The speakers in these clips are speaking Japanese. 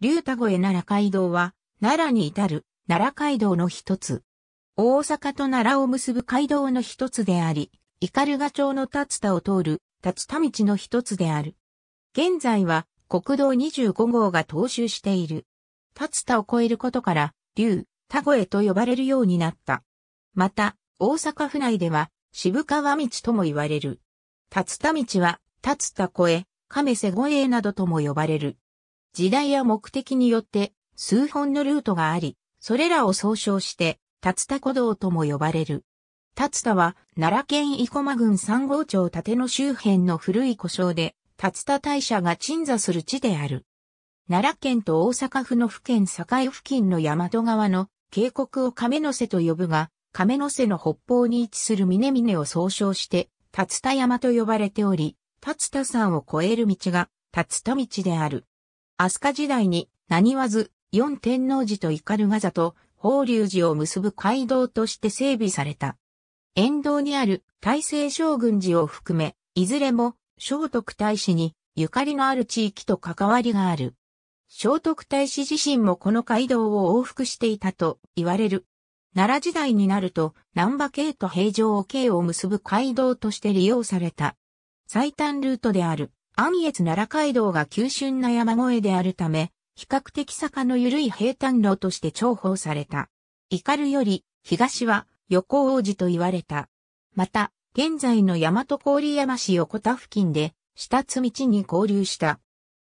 竜田越奈良街道は、奈良に至る奈良街道の一つ。大阪と奈良を結ぶ街道の一つであり、斑鳩町の立田を通る立田道の一つである。現在は国道25号が踏襲している。立田を越えることから、竜田越と呼ばれるようになった。また、大阪府内では渋川道とも言われる。立田道は立田越え、亀瀬越えなどとも呼ばれる。時代や目的によって数本のルートがあり、それらを総称して、竜田古道とも呼ばれる。竜田は、奈良県生駒郡三郷町立野周辺の古い故障で、竜田大社が鎮座する地である。奈良県と大阪府の府県境付近の大和川の渓谷を亀の瀬と呼ぶが、亀の瀬の北方に位置する峰々を総称して、竜田山と呼ばれており、竜田山を越える道が、竜田道である。飛鳥時代に、何わず、四天王寺とルガザと、法隆寺を結ぶ街道として整備された。沿道にある大西将軍寺を含め、いずれも聖徳太子にゆかりのある地域と関わりがある。聖徳太子自身もこの街道を往復していたと言われる。奈良時代になると、南波系と平城を系を結ぶ街道として利用された。最短ルートである安弥越奈良街道が急峻な山越えであるため、比較的坂の緩い平坦路として重宝された。怒るより、東は横王子と言われた。また、現在の大和郡山市横田付近で、下津道に合流した。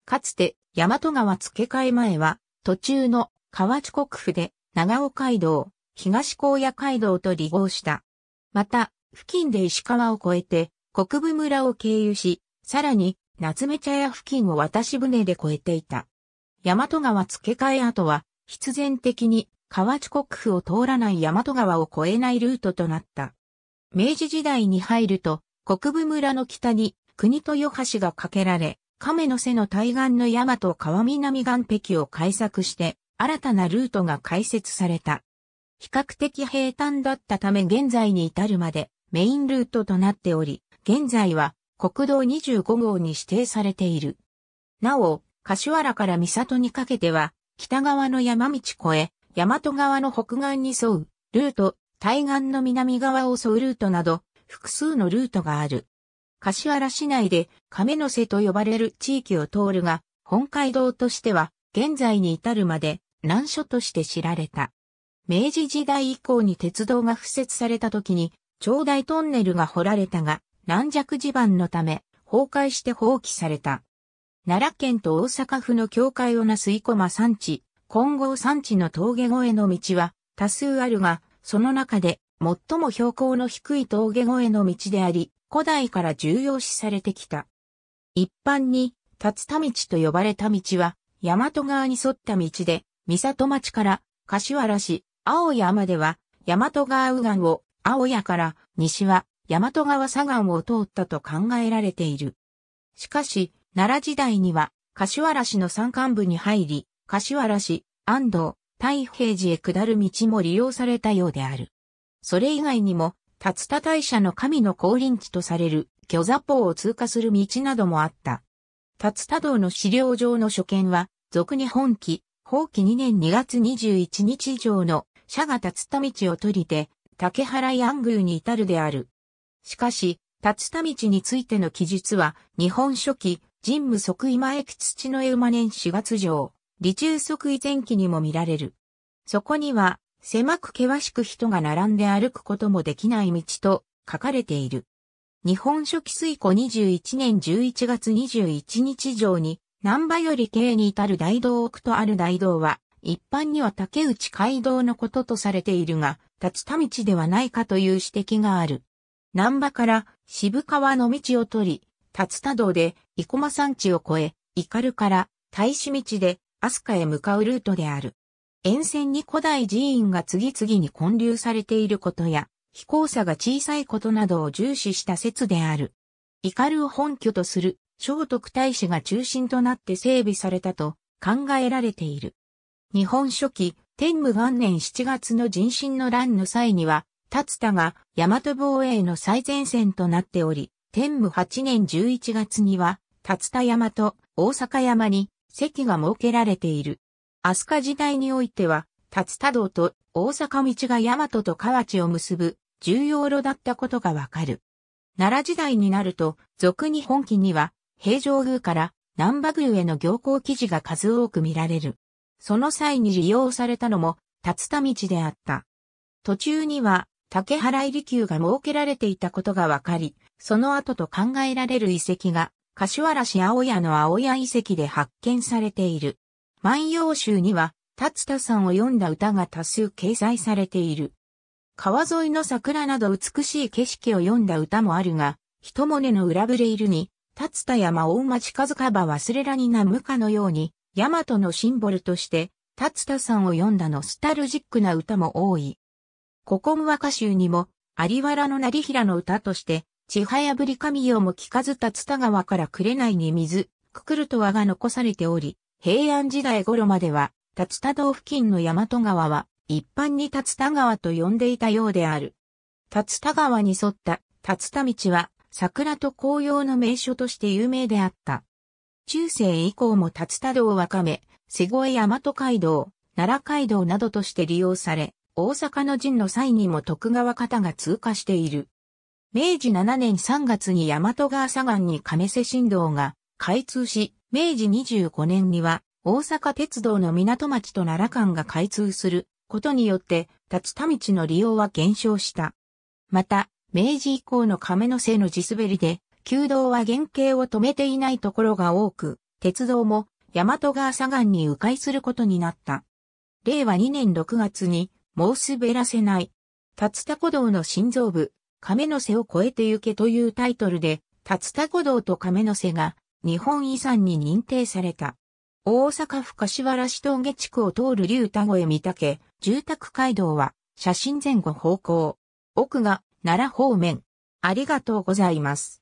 かつて、大和川付け替え前は、途中の河内国府で、長尾街道、東高野街道と離合した。また、付近で石川を越えて、国部村を経由し、さらに、夏目茶屋付近を渡し船で越えていた。大和川付け替え跡は、必然的に河内国府を通らない大和川を越えないルートとなった。明治時代に入ると、国部村の北に国豊橋が架けられ、亀の背の対岸の大和川南岸壁を開削して、新たなルートが開設された。比較的平坦だったため現在に至るまでメインルートとなっており、現在は国道25号に指定されている。なお、柏原から三里にかけては、北側の山道越え、大和側の北岸に沿う、ルート、対岸の南側を沿うルートなど、複数のルートがある。柏原市内で亀の瀬と呼ばれる地域を通るが、本海道としては、現在に至るまで難所として知られた。明治時代以降に鉄道が敷設された時に、長大トンネルが掘られたが、軟弱地盤のため崩壊して放棄された。奈良県と大阪府の境界をなす生駒山地、金剛山地の峠越えの道は多数あるが、その中で最も標高の低い峠越えの道であり、古代から重要視されてきた。一般に、立田道と呼ばれた道は、大和川に沿った道で、三里町から柏原市、青山では、大和川右岸を、青谷から西は大和川左岸を通ったと考えられている。しかし、奈良時代には、柏原市の山間部に入り、柏原市、安藤、太平寺へ下る道も利用されたようである。それ以外にも、竜田大社の神の降臨地とされる、巨座峰を通過する道などもあった。竜田道の資料上の所見は、俗に本期、法期2年2月21日以上の、社が竜田道を取りて、竹原安宮に至るである。しかし、立田道についての記述は、日本書紀、神武即位前期土の絵馬年4月上、離中即位前期にも見られる。そこには、狭く険しく人が並んで歩くこともできない道と書かれている。日本書紀水庫21年11月21日上に、南波より京に至る大道奥とある大道は、一般には竹内街道のこととされているが、立田道ではないかという指摘がある。南波から渋川の道を取り、竜田道で生駒山地を越え、斑から大使道で飛鳥へ向かうルートである。沿線に古代寺院が次々に建立されていることや、飛行差が小さいことなどを重視した説である。斑を本拠とする聖徳太子が中心となって整備されたと考えられている。日本初期、天武元年7月の人心の乱の際には、立田が大和防衛の最前線となっており、天武8年11月には、立田山と大阪山に席が設けられている。飛鳥時代においては、立田道と大阪道が大和と河内を結ぶ重要路だったことがわかる。奈良時代になると、俗に本記には、平城宮から南波宮への行幸記事が数多く見られる。その際に利用されたのも、立田道であった。途中には、竹原入宮が設けられていたことがわかり、その後と考えられる遺跡が、柏原市青谷の青谷遺跡で発見されている。万葉集には、達田さんを読んだ歌が多数掲載されている。川沿いの桜など美しい景色を読んだ歌もあるが、一胸の裏ブれイルに、達田山大町かずかば忘れらになむかのように、大和のシンボルとして、達田さんを読んだノスタルジックな歌も多い。こ、今和歌集にも、有原の成平の歌として、ちはやぶり神よも聞かずたつた川からくれないに水、くくると和が残されており、平安時代頃までは、竜田道付近の大和川は、一般に竜田川と呼んでいたようである。竜田川に沿った竜田道は、桜と紅葉の名所として有名であった。中世以降も竜田道わかめ、瀬越大和街道、奈良街道などとして利用され、大阪の陣の際にも徳川方が通過している。明治7年3月に大和川左岸に亀瀬振動が開通し、明治25年には大阪鉄道の港町と奈良間が開通することによって、立田道の利用は減少した。また、明治以降の亀の瀬の地滑りで、旧道は原型を止めていないところが多く、鉄道も大和川左岸に迂回することになった。令和2年6月にもう滑らせない。竜田古道の心臓部、亀の背を越えて行けというタイトルで、竜田古道と亀の背が日本遺産に認定された。大阪府柏原市峠地区を通る竜田越御岳、住宅街道は、写真前後方向。奥が奈良方面。ありがとうございます。